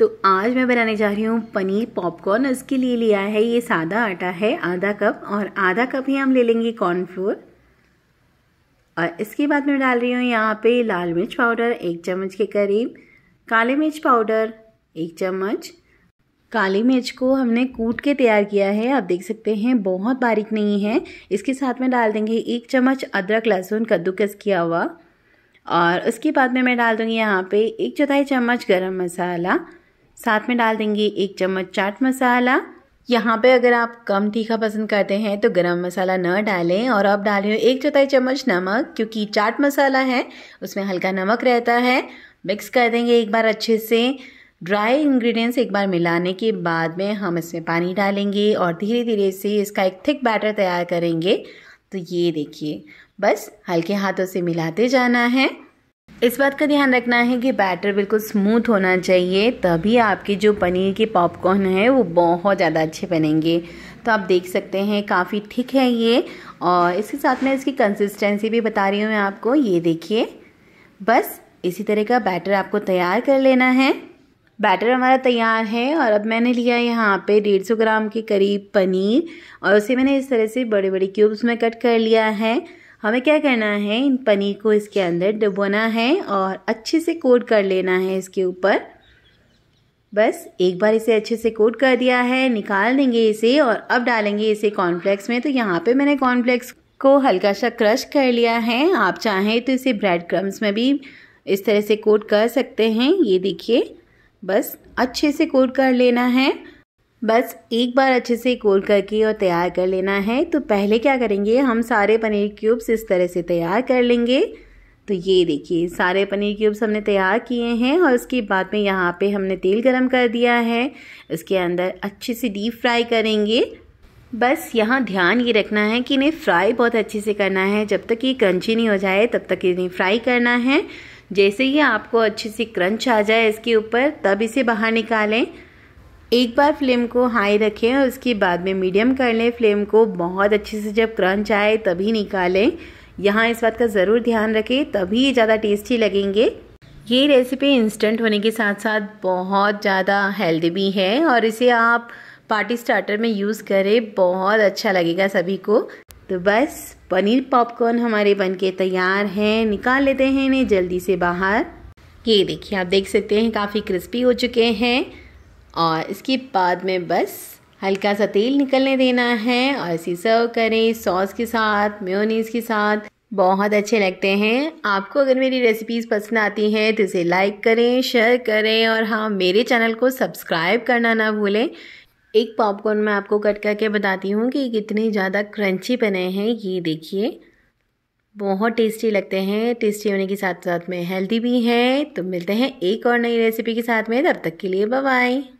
तो आज मैं बनाने जा रही हूँ पनीर पॉपकॉर्न उसके लिए लिया है ये सादा आटा है आधा कप और आधा कप ही हम ले लेंगे कॉर्नफ्लोर और इसके बाद मैं डाल रही हूँ यहाँ पे लाल मिर्च पाउडर एक चम्मच के करीब काले मिर्च पाउडर एक चम्मच काली मिर्च को हमने कूट के तैयार किया है आप देख सकते हैं बहुत बारीक नहीं है इसके साथ में डाल देंगे एक चम्मच अदरक लहसुन कद्दूकस किया हुआ और उसके बाद में मैं डाल दूँगी यहाँ पे एक चौथाई चम्मच गरम मसाला साथ में डाल देंगे एक चम्मच चाट मसाला यहाँ पे अगर आप कम तीखा पसंद करते हैं तो गरम मसाला न डालें और अब डाल रही हूँ एक चौथाई चम्मच नमक क्योंकि चाट मसाला है उसमें हल्का नमक रहता है मिक्स कर देंगे एक बार अच्छे से ड्राई इंग्रेडिएंट्स एक बार मिलाने के बाद में हम इसमें पानी डालेंगे और धीरे धीरे से इसका एक थिक बैटर तैयार करेंगे तो ये देखिए बस हल्के हाथों से मिलाते जाना है इस बात का ध्यान रखना है कि बैटर बिल्कुल स्मूथ होना चाहिए तभी आपके जो पनीर के पॉपकॉर्न है वो बहुत ज़्यादा अच्छे बनेंगे तो आप देख सकते हैं काफ़ी ठीक है ये और इसके साथ में इसकी कंसिस्टेंसी भी बता रही हूँ मैं आपको ये देखिए बस इसी तरह का बैटर आपको तैयार कर लेना है बैटर हमारा तैयार है और अब मैंने लिया यहाँ पे डेढ़ सौ ग्राम के करीब पनीर और उसे मैंने इस तरह से बड़े बड़े क्यूब्स में कट कर लिया है हमें क्या करना है इन पनीर को इसके अंदर डुबोना है और अच्छे से कोट कर लेना है इसके ऊपर बस एक बार इसे अच्छे से कोट कर दिया है निकाल देंगे इसे और अब डालेंगे इसे कॉर्नफ्लेक्स में तो यहाँ पे मैंने कॉर्नफ्लेक्स को हल्का सा क्रश कर लिया है आप चाहें तो इसे ब्रेड क्रम्स में भी इस तरह से कोट कर सकते हैं ये देखिए बस अच्छे से कोट कर लेना है बस एक बार अच्छे से गोल करके और तैयार कर लेना है तो पहले क्या करेंगे हम सारे पनीर क्यूब्स इस तरह से तैयार कर लेंगे तो ये देखिए सारे पनीर क्यूब्स हमने तैयार किए हैं और उसके बाद में यहाँ पे हमने तेल गरम कर दिया है इसके अंदर अच्छे से डीप फ्राई करेंगे बस यहाँ ध्यान ये रखना है कि इन्हें फ्राई बहुत अच्छे से करना है जब तक ये क्रंची नहीं हो जाए तब तक इन्हें फ्राई करना है जैसे ही आपको अच्छे से क्रंच आ जाए इसके ऊपर तब इसे बाहर निकालें एक बार फ्लेम को हाई रखें और उसके बाद में मीडियम कर लें फ्लेम को बहुत अच्छे से जब क्रंच आए तभी निकालें यहाँ इस बात का ज़रूर ध्यान रखें तभी ये ज़्यादा टेस्टी लगेंगे ये रेसिपी इंस्टेंट होने के साथ साथ बहुत ज़्यादा हेल्दी भी है और इसे आप पार्टी स्टार्टर में यूज़ करें बहुत अच्छा लगेगा सभी को तो बस पनीर पॉपकॉर्न हमारे बन के तैयार हैं निकाल लेते हैं इन्हें जल्दी से बाहर ये देखिए आप देख सकते हैं काफ़ी क्रिस्पी हो चुके हैं और इसके बाद में बस हल्का सा तेल निकलने देना है और इसे सर्व करें सॉस के साथ म्योनीस के साथ बहुत अच्छे लगते हैं आपको अगर मेरी रेसिपीज़ पसंद आती हैं तो इसे लाइक करें शेयर करें और हाँ मेरे चैनल को सब्सक्राइब करना ना भूलें एक पॉपकॉर्न मैं आपको कट करके बताती हूँ कि कितने ज़्यादा क्रंची बने हैं ये देखिए बहुत टेस्टी लगते हैं टेस्टी होने के साथ साथ में हेल्दी भी हैं तो मिलते हैं एक और नई रेसिपी के साथ में तब तक के लिए बाय